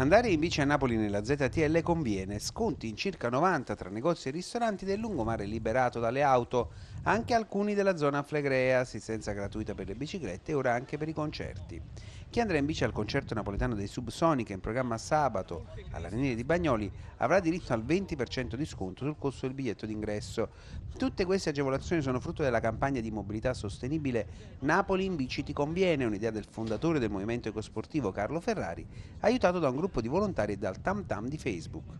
Andare in bici a Napoli nella ZTL conviene, sconti in circa 90 tra negozi e ristoranti del lungomare liberato dalle auto, anche alcuni della zona Flegrea, assistenza gratuita per le biciclette e ora anche per i concerti. Chi andrà in bici al concerto napoletano dei Subsonica in programma sabato all'Arenile di Bagnoli avrà diritto al 20% di sconto sul costo del biglietto d'ingresso. Tutte queste agevolazioni sono frutto della campagna di mobilità sostenibile Napoli in bici ti conviene, un'idea del fondatore del movimento ecosportivo Carlo Ferrari, aiutato da un gruppo di volontari e dal Tam Tam di Facebook.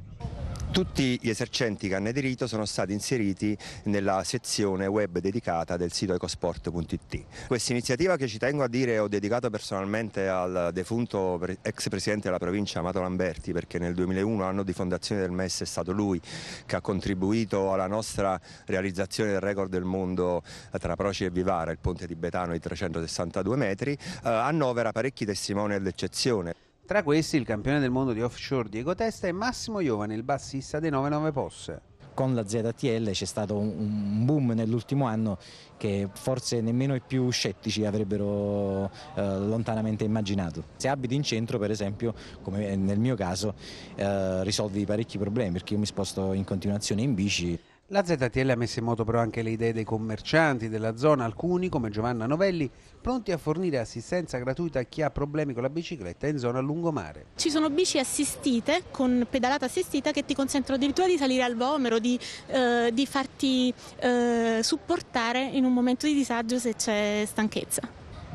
Tutti gli esercenti che hanno aderito sono stati inseriti nella sezione web dedicata del sito ecosport.it. Questa iniziativa che ci tengo a dire ho dedicato personalmente al defunto ex presidente della provincia Amato Lamberti perché nel 2001, anno di fondazione del MES, è stato lui che ha contribuito alla nostra realizzazione del record del mondo eh, tra Proci e Vivara, il ponte tibetano di 362 metri, eh, annovera parecchi testimoni all'eccezione. Tra questi il campione del mondo di offshore Diego Testa e Massimo Giovane, il bassista dei 99 Posse con la ZTL c'è stato un, boom nell'ultimo anno che forse nemmeno i più scettici avrebbero eh, lontanamente immaginato. Se abiti in centro, per esempio, come nel mio caso, eh, risolvi parecchi problemi perché io mi sposto in continuazione in bici. La ZTL ha messo in moto però anche le idee dei commercianti della zona, alcuni come Giovanna Novelli, pronti a fornire assistenza gratuita a chi ha problemi con la bicicletta in zona lungomare. Ci sono bici assistite con pedalata assistita che ti consentono addirittura di salire al vomero, di, eh, di farti eh, supportare in un momento di disagio se c'è stanchezza.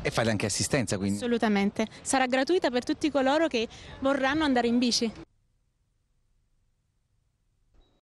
E fate anche assistenza quindi? Assolutamente, sarà gratuita per tutti coloro che vorranno andare in bici.